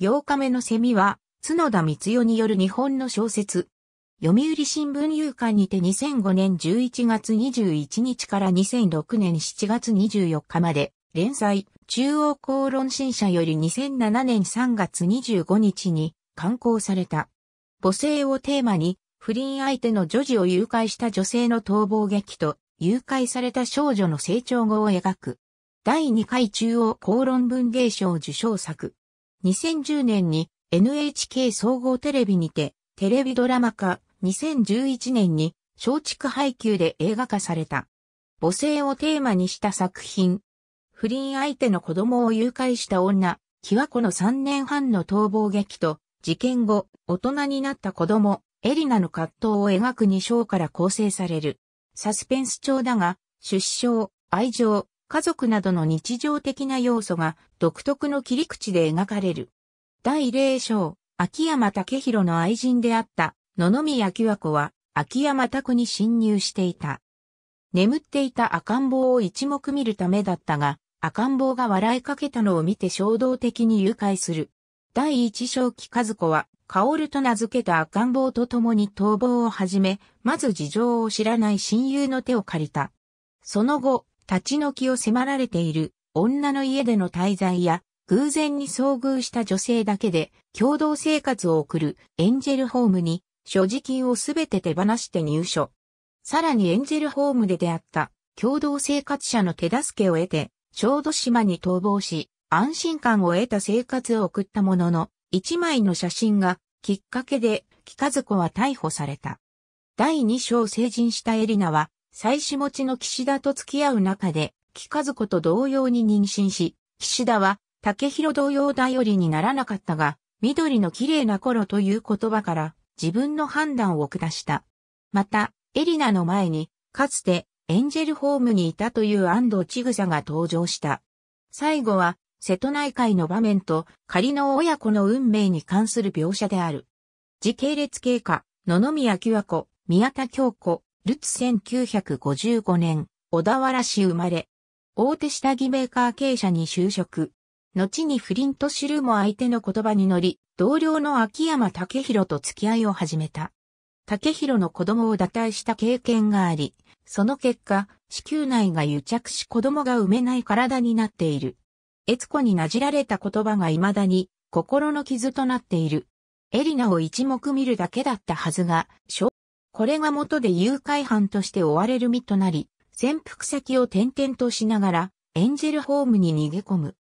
8日目のセミは、角田光代による日本の小説。読売新聞有刊にて2005年11月21日から2006年7月24日まで、連載、中央公論新社より2007年3月25日に刊行された。母性をテーマに、不倫相手の女児を誘拐した女性の逃亡劇と、誘拐された少女の成長後を描く。第2回中央公論文芸賞受賞作。2010年に NHK 総合テレビにてテレビドラマ化、2011年に松竹配給で映画化された。母性をテーマにした作品。不倫相手の子供を誘拐した女、キワコの3年半の逃亡劇と、事件後、大人になった子供、エリナの葛藤を描く2章から構成される。サスペンス調だが、出生、愛情、家族などの日常的な要素が独特の切り口で描かれる。第0章、秋山武宏の愛人であった野々宮和子は秋山宅に侵入していた。眠っていた赤ん坊を一目見るためだったが、赤ん坊が笑いかけたのを見て衝動的に誘拐する。第一章期和子は、薫と名付けた赤ん坊と共に逃亡を始め、まず事情を知らない親友の手を借りた。その後、立ち退きを迫られている女の家での滞在や、偶然に遭遇した女性だけで共同生活を送るエンジェルホームに所持金をすべて手放して入所。さらにエンジェルホームで出会った共同生活者の手助けを得て小豆島に逃亡し安心感を得た生活を送ったものの一枚の写真がきっかけで木和子は逮捕された。第二章成人したエリナは妻子持ちの岸田と付き合う中で、木和子と同様に妊娠し、岸田は竹広同様頼りにならなかったが、緑の綺麗な頃という言葉から自分の判断を下した。また、エリナの前に、かつてエンジェルホームにいたという安藤千草が登場した。最後は、瀬戸内海の場面と仮の親子の運命に関する描写である。時系列経過、野々宮清子、宮田京子、ルツ1955年、小田原市生まれ。大手下着メーカー経営者に就職。後にフリントシルも相手の言葉に乗り、同僚の秋山武弘と付き合いを始めた。武弘の子供を堕退した経験があり、その結果、子宮内が癒着し子供が産めない体になっている。悦子になじられた言葉が未だに心の傷となっている。エリナを一目見るだけだったはずが、これが元で誘拐犯として追われる身となり、潜伏先を転々としながら、エンジェルホームに逃げ込む。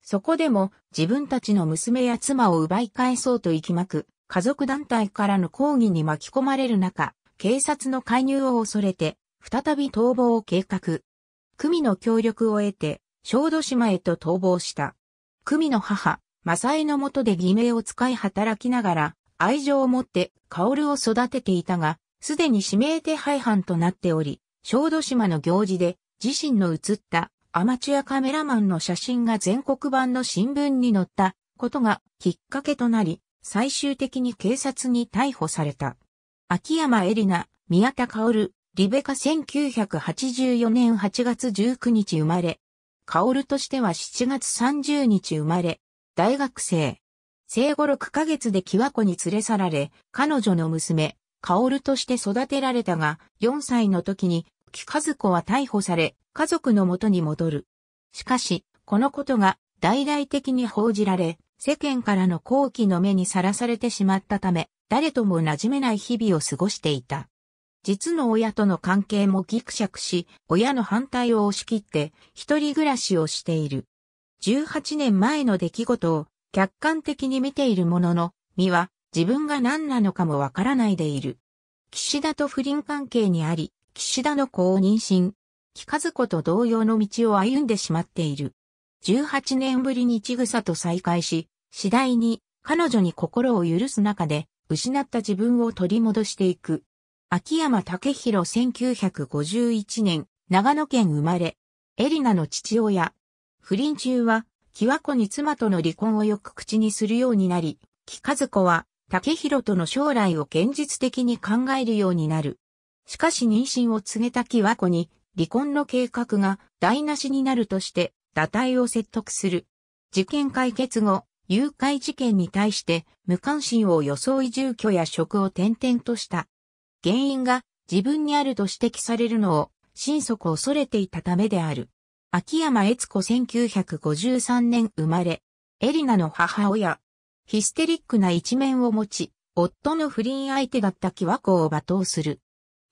そこでも自分たちの娘や妻を奪い返そうときまく、家族団体からの抗議に巻き込まれる中、警察の介入を恐れて、再び逃亡を計画。組の協力を得て、小豆島へと逃亡した。組の母、マサエのもとで偽名を使い働きながら、愛情を持って、薫を育てていたが、すでに指名手配犯となっており、小豆島の行事で自身の写ったアマチュアカメラマンの写真が全国版の新聞に載ったことがきっかけとなり、最終的に警察に逮捕された。秋山エリナ、宮田薫、リベカ1984年8月19日生まれ。薫としては7月30日生まれ。大学生。生後6ヶ月でキワコに連れ去られ、彼女の娘、薫として育てられたが、4歳の時に、木和子は逮捕され、家族の元に戻る。しかし、このことが大々的に報じられ、世間からの好奇の目にさらされてしまったため、誰とも馴染めない日々を過ごしていた。実の親との関係もギクシャクし、親の反対を押し切って、一人暮らしをしている。18年前の出来事を客観的に見ているものの、身は自分が何なのかもわからないでいる。岸田と不倫関係にあり、岸田の子を妊娠、木和子と同様の道を歩んでしまっている。18年ぶりにちぐさと再会し、次第に彼女に心を許す中で、失った自分を取り戻していく。秋山武弘1951年、長野県生まれ、エリナの父親。不倫中は、キワ子に妻との離婚をよく口にするようになり、木和子は竹広との将来を現実的に考えるようになる。しかし妊娠を告げた木和子に離婚の計画が台無しになるとして堕胎を説得する。事件解決後、誘拐事件に対して無関心を装い住居や職を転々とした。原因が自分にあると指摘されるのを心底恐れていたためである。秋山悦子1953年生まれ。エリナの母親、ヒステリックな一面を持ち、夫の不倫相手だったキワ子を罵倒する。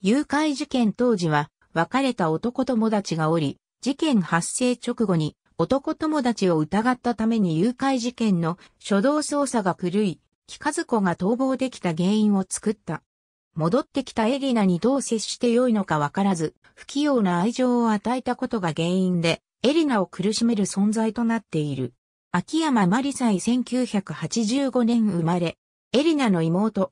誘拐事件当時は、別れた男友達がおり、事件発生直後に男友達を疑ったために誘拐事件の初動捜査が狂い、木和子が逃亡できた原因を作った。戻ってきたエリナにどう接してよいのかわからず、不器用な愛情を与えたことが原因で、エリナを苦しめる存在となっている。秋山マリサイ1985年生まれ、エリナの妹。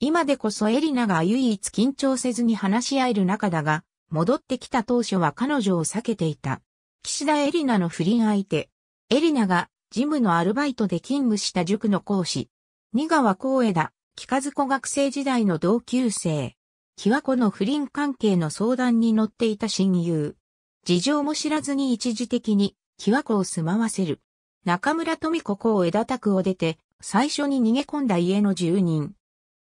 今でこそエリナが唯一緊張せずに話し合える仲だが、戻ってきた当初は彼女を避けていた。岸田エリナの不倫相手。エリナがジムのアルバイトで勤務した塾の講師。二川光枝、木和子学生時代の同級生。木和子の不倫関係の相談に乗っていた親友。事情も知らずに一時的に木和子を住まわせる。中村富子公枝田区を出て、最初に逃げ込んだ家の住人。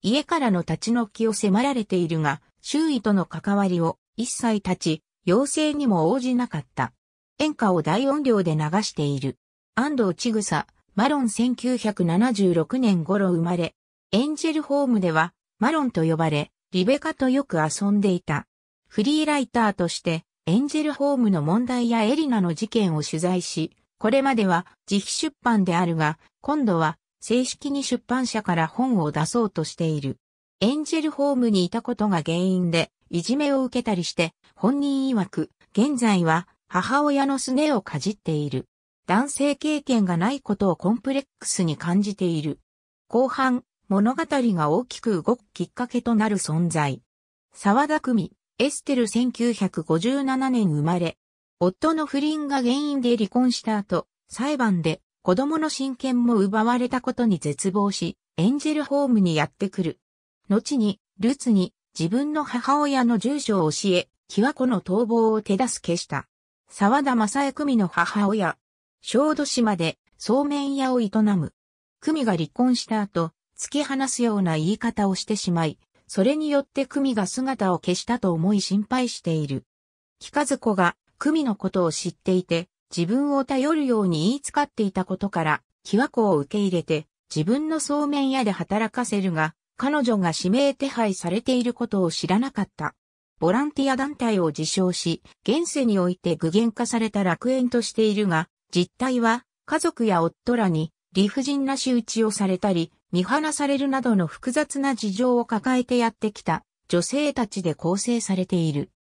家からの立ち退きを迫られているが、周囲との関わりを一切立ち、要請にも応じなかった。演歌を大音量で流している。安藤千草、マロン1976年頃生まれ、エンジェルホームでは、マロンと呼ばれ、リベカとよく遊んでいた。フリーライターとして、エンジェルホームの問題やエリナの事件を取材し、これまでは自費出版であるが、今度は正式に出版社から本を出そうとしている。エンジェルホームにいたことが原因で、いじめを受けたりして、本人曰く、現在は母親のすねをかじっている。男性経験がないことをコンプレックスに感じている。後半、物語が大きく動くきっかけとなる存在。沢田組、エステル1957年生まれ、夫の不倫が原因で離婚した後、裁判で子供の親権も奪われたことに絶望し、エンジェルホームにやってくる。後に、ルツに自分の母親の住所を教え、キワ子の逃亡を手助けした。沢田正恵組の母親。小豆島でそうめん屋を営む。組が離婚した後、突き放すような言い方をしてしまい、それによって組が姿を消したと思い心配している。木和子が久美のことを知っていて、自分を頼るように言いつかっていたことから、キ和子を受け入れて、自分のそうめん屋で働かせるが、彼女が指名手配されていることを知らなかった。ボランティア団体を自称し、現世において具現化された楽園としているが、実態は、家族や夫らに理不尽な仕打ちをされたり、見放されるなどの複雑な事情を抱えてやってきた女性たちで構成されている。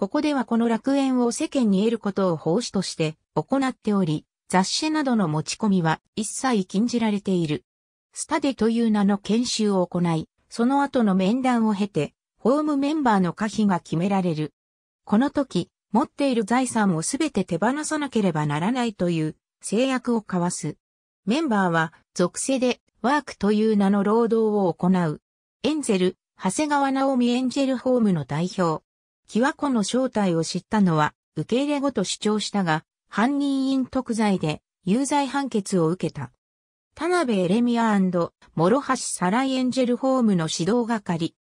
ここではこの楽園を世間に得ることを奉仕として行っており、雑誌などの持ち込みは一切禁じられている。スタデという名の研修を行い、その後の面談を経て、ホームメンバーの可否が決められる。この時、持っている財産をすべて手放さなければならないという制約を交わす。メンバーは属性でワークという名の労働を行う。エンゼル、長谷川直美エンジェルホームの代表、キワコの正体を知ったのは、受け入れ後と主張したが、犯人隠匿罪で有罪判決を受けた。田辺エレミア諸橋サライエンジェルホームの指導係。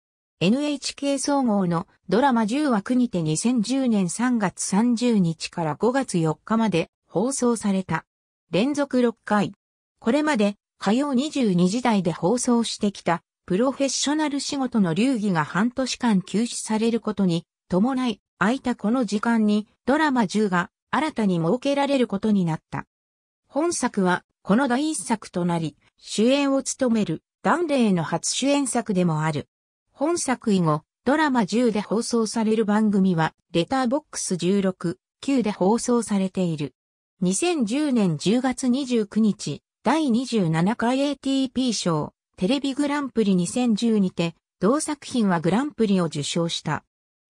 NHK 総合のドラマ10枠にて2010年3月30日から5月4日まで放送された。連続6回。これまで火曜22時台で放送してきたプロフェッショナル仕事の流儀が半年間休止されることに伴い、空いたこの時間にドラマ10が新たに設けられることになった。本作は、この第一作となり、主演を務めるダンレイの初主演作でもある。本作以後、ドラマ10で放送される番組は、レターボックス16、9で放送されている。2010年10月29日、第27回 ATP 賞、テレビグランプリ2010にて、同作品はグランプリを受賞した。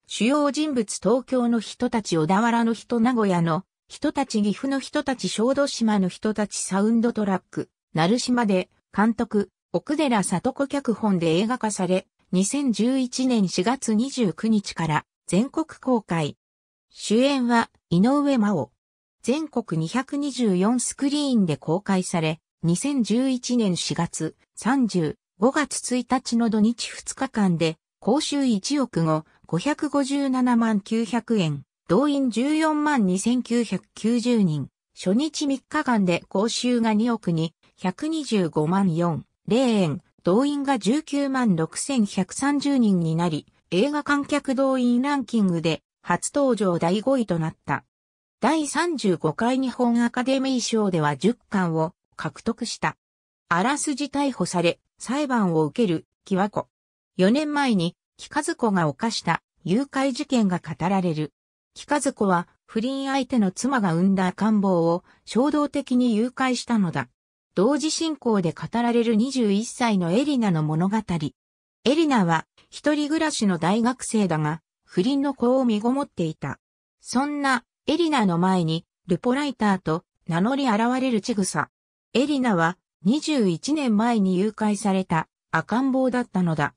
主要人物東京の人たち小田原の人名古屋の人たち岐阜の人たち小豆島の人たちサウンドトラック、鳴島で監督、奥寺里子脚本で映画化され、2011年4月29日から全国公開。主演は井上真央。全国224スクリーンで公開され、2011年4月30、5月1日の土日2日間で、公衆1億5 557万900円、動員14万2990人、初日3日間で講習が2億に125万4、0円、動員が19万6130人になり、映画観客動員ランキングで初登場第5位となった。第35回日本アカデミー賞では10巻を獲得した。あらすじ逮捕され、裁判を受ける、キワコ。4年前に木和子が犯した誘拐事件が語られる。木和子は不倫相手の妻が産んだ赤ん坊を衝動的に誘拐したのだ。同時進行で語られる21歳のエリナの物語。エリナは一人暮らしの大学生だが、不倫の子を身ごもっていた。そんなエリナの前にルポライターと名乗り現れるちぐさ。エリナは21年前に誘拐された赤ん坊だったのだ。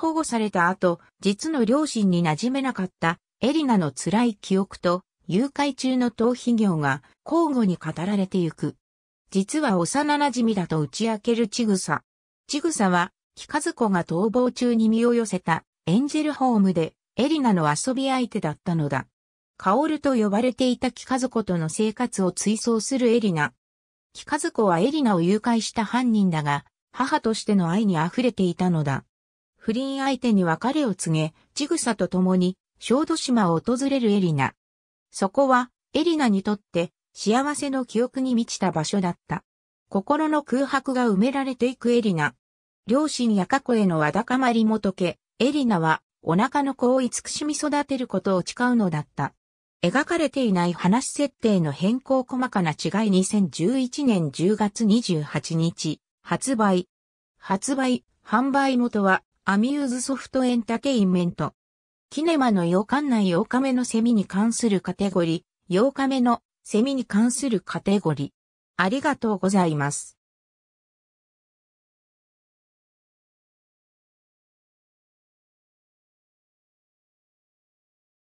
保護された後、実の両親に馴染めなかったエリナの辛い記憶と誘拐中の逃避業が交互に語られてゆく。実は幼馴染だと打ち明けるちぐさ。ちぐさは、カ和子が逃亡中に身を寄せたエンジェルホームでエリナの遊び相手だったのだ。カオルと呼ばれていたカ和子との生活を追走するエリナ。カ和子はエリナを誘拐した犯人だが、母としての愛に溢れていたのだ。不倫相手に別れを告げ、ちぐさと共に小豆島を訪れるエリナ。そこはエリナにとって幸せの記憶に満ちた場所だった。心の空白が埋められていくエリナ。両親や過去へのわだかまりも解け、エリナはお腹の子を慈しみ育てることを誓うのだった。描かれていない話設定の変更細かな違い2011年10月28日、発売。発売、販売元はアミューズソフトエンタテインメント。キネマの8日内8日目のセミに関するカテゴリー、8日目のセミに関するカテゴリー。ありがとうございます。